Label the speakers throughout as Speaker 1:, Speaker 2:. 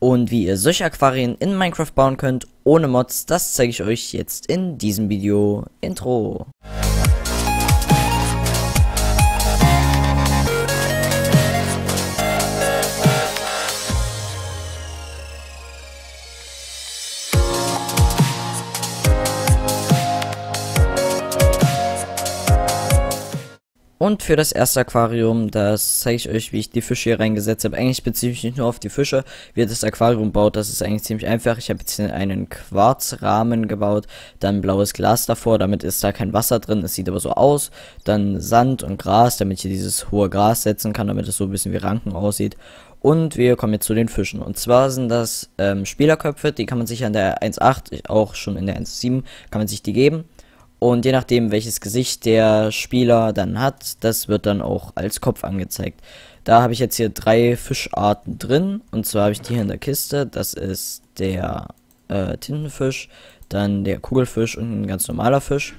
Speaker 1: Und wie ihr solche Aquarien in Minecraft bauen könnt, ohne Mods, das zeige ich euch jetzt in diesem Video. Intro. Und für das erste Aquarium, das zeige ich euch, wie ich die Fische hier reingesetzt habe. Eigentlich beziehe ich mich nur auf die Fische. Wie ihr das Aquarium baut, das ist eigentlich ziemlich einfach. Ich habe jetzt einen Quarzrahmen gebaut, dann blaues Glas davor, damit ist da kein Wasser drin. Es sieht aber so aus. Dann Sand und Gras, damit ich hier dieses hohe Gras setzen kann, damit es so ein bisschen wie Ranken aussieht. Und wir kommen jetzt zu den Fischen. Und zwar sind das ähm, Spielerköpfe, die kann man sich an der 1.8, auch schon in der 1.7, kann man sich die geben. Und je nachdem, welches Gesicht der Spieler dann hat, das wird dann auch als Kopf angezeigt. Da habe ich jetzt hier drei Fischarten drin. Und zwar habe ich die hier in der Kiste. Das ist der äh, Tintenfisch, dann der Kugelfisch und ein ganz normaler Fisch.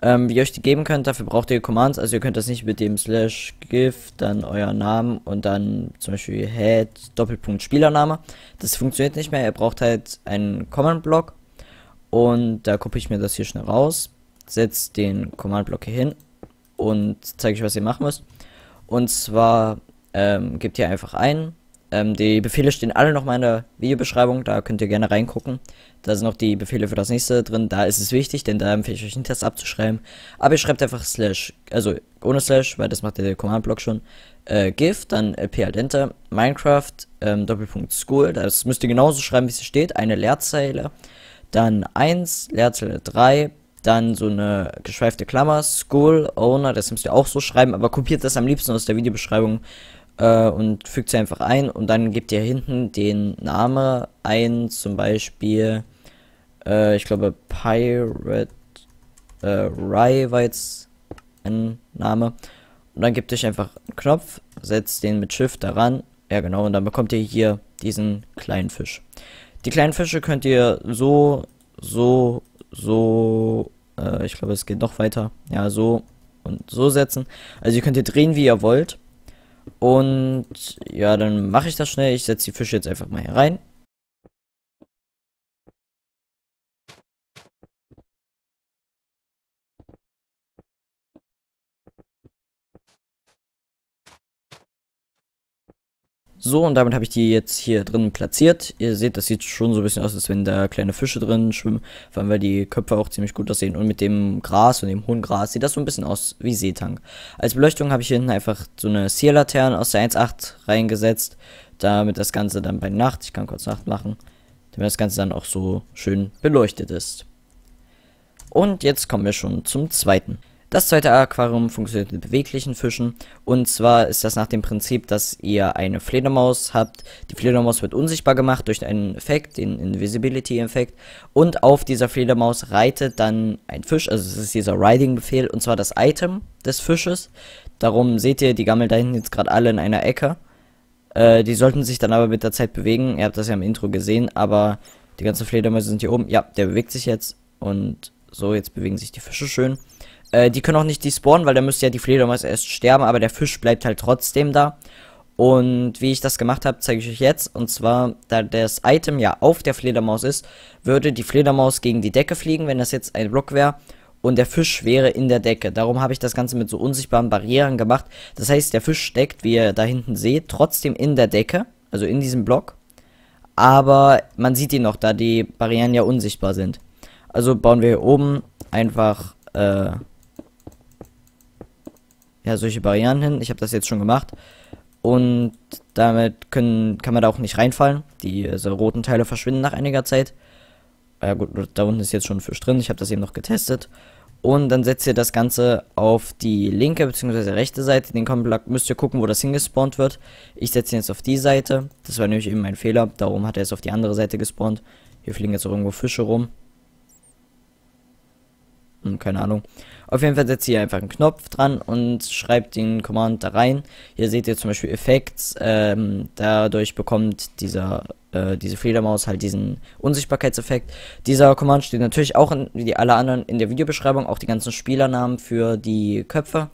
Speaker 1: Ähm, wie ihr euch die geben könnt, dafür braucht ihr Commands. Also ihr könnt das nicht mit dem slash gif, dann euer Namen und dann zum Beispiel head Doppelpunkt Spielername. Das funktioniert nicht mehr. Ihr braucht halt einen Command-Block. Und da kopiere ich mir das hier schnell raus setzt den Command-Block hier hin und zeige euch, was ihr machen müsst. Und zwar ähm, gebt ihr einfach ein. Ähm, die Befehle stehen alle nochmal in der Videobeschreibung, da könnt ihr gerne reingucken. Da sind noch die Befehle für das nächste drin, da ist es wichtig, denn da empfehle ich euch einen Test abzuschreiben. Aber ihr schreibt einfach slash, also ohne slash, weil das macht der Command-Block schon. Äh, gif, dann lp halt enter, minecraft, ähm, Doppelpunkt school, das müsst ihr genauso schreiben, wie es steht, eine Leerzeile. Dann 1, Leerzeile 3, dann so eine geschweifte Klammer, School Owner, das müsst ihr auch so schreiben, aber kopiert das am liebsten aus der Videobeschreibung äh, und fügt sie einfach ein und dann gebt ihr hinten den Namen ein, zum Beispiel, äh, ich glaube Pirate äh, Rye war jetzt ein Name und dann gebt euch einfach einen Knopf, setzt den mit Shift daran, ja genau, und dann bekommt ihr hier diesen kleinen Fisch. Die kleinen Fische könnt ihr so, so so, äh, ich glaube, es geht noch weiter. Ja, so und so setzen. Also ihr könnt hier drehen, wie ihr wollt. Und ja, dann mache ich das schnell. Ich setze die Fische jetzt einfach mal hier rein. So, und damit habe ich die jetzt hier drin platziert. Ihr seht, das sieht schon so ein bisschen aus, als wenn da kleine Fische drin schwimmen, vor allem weil die Köpfe auch ziemlich gut aussehen. Und mit dem Gras und dem hohen Gras sieht das so ein bisschen aus wie Seetank. Als Beleuchtung habe ich hier hinten einfach so eine Sierlaterne aus der 1.8 reingesetzt, damit das Ganze dann bei Nacht, ich kann kurz Nacht machen, damit das Ganze dann auch so schön beleuchtet ist. Und jetzt kommen wir schon zum zweiten. Das zweite Aquarium funktioniert mit beweglichen Fischen. Und zwar ist das nach dem Prinzip, dass ihr eine Fledermaus habt. Die Fledermaus wird unsichtbar gemacht durch einen Effekt, den Invisibility-Effekt. Und auf dieser Fledermaus reitet dann ein Fisch, also es ist dieser Riding-Befehl, und zwar das Item des Fisches. Darum seht ihr die Gammel da hinten jetzt gerade alle in einer Ecke. Äh, die sollten sich dann aber mit der Zeit bewegen. Ihr habt das ja im Intro gesehen, aber die ganzen Fledermäuse sind hier oben. Ja, der bewegt sich jetzt. Und so, jetzt bewegen sich die Fische schön. Äh, die können auch nicht despawnen, weil da müsste ja die Fledermaus erst sterben, aber der Fisch bleibt halt trotzdem da. Und wie ich das gemacht habe, zeige ich euch jetzt. Und zwar, da das Item ja auf der Fledermaus ist, würde die Fledermaus gegen die Decke fliegen, wenn das jetzt ein Block wäre. Und der Fisch wäre in der Decke. Darum habe ich das Ganze mit so unsichtbaren Barrieren gemacht. Das heißt, der Fisch steckt, wie ihr da hinten seht, trotzdem in der Decke. Also in diesem Block. Aber man sieht ihn noch, da die Barrieren ja unsichtbar sind. Also bauen wir hier oben einfach äh, ja, solche Barrieren hin. Ich habe das jetzt schon gemacht. Und damit können, kann man da auch nicht reinfallen. Diese äh, roten Teile verschwinden nach einiger Zeit. Ah ja gut, da unten ist jetzt schon ein Fisch drin. Ich habe das eben noch getestet. Und dann setzt ihr das Ganze auf die linke bzw. rechte Seite. Den Komplett müsst ihr gucken, wo das hingespawnt wird. Ich setze ihn jetzt auf die Seite. Das war nämlich eben mein Fehler. Darum hat er es auf die andere Seite gespawnt. Hier fliegen jetzt auch irgendwo Fische rum. Hm, keine Ahnung. Auf jeden Fall setzt ihr einfach einen Knopf dran und schreibt den Command da rein. Hier seht ihr zum Beispiel Effects. Ähm, dadurch bekommt dieser, äh, diese Fledermaus halt diesen Unsichtbarkeitseffekt. Dieser Command steht natürlich auch in, wie alle anderen in der Videobeschreibung, auch die ganzen Spielernamen für die Köpfe.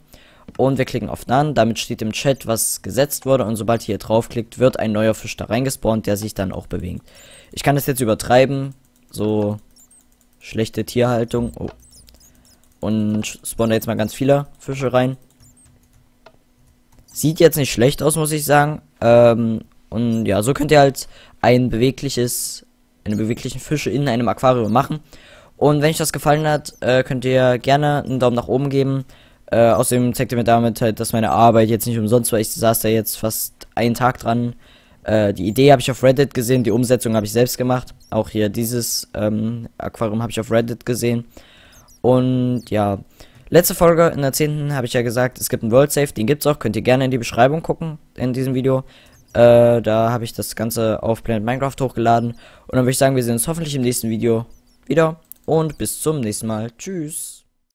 Speaker 1: Und wir klicken auf None. Damit steht im Chat, was gesetzt wurde. Und sobald ihr hier draufklickt, wird ein neuer Fisch da reingespawnt, der sich dann auch bewegt. Ich kann das jetzt übertreiben. So schlechte Tierhaltung. Oh, und spawne jetzt mal ganz viele Fische rein. Sieht jetzt nicht schlecht aus, muss ich sagen. Ähm, und ja, so könnt ihr halt ein bewegliches, eine beweglichen Fische in einem Aquarium machen. Und wenn euch das gefallen hat, äh, könnt ihr gerne einen Daumen nach oben geben. Äh, außerdem zeigt ihr mir damit halt, dass meine Arbeit jetzt nicht umsonst war. Ich saß da jetzt fast einen Tag dran. Äh, die Idee habe ich auf Reddit gesehen, die Umsetzung habe ich selbst gemacht. Auch hier dieses ähm, Aquarium habe ich auf Reddit gesehen. Und ja, letzte Folge in der 10. habe ich ja gesagt, es gibt einen World Save, den gibt's auch, könnt ihr gerne in die Beschreibung gucken in diesem Video. Äh, da habe ich das Ganze auf Planet Minecraft hochgeladen. Und dann würde ich sagen, wir sehen uns hoffentlich im nächsten Video wieder. Und bis zum nächsten Mal. Tschüss.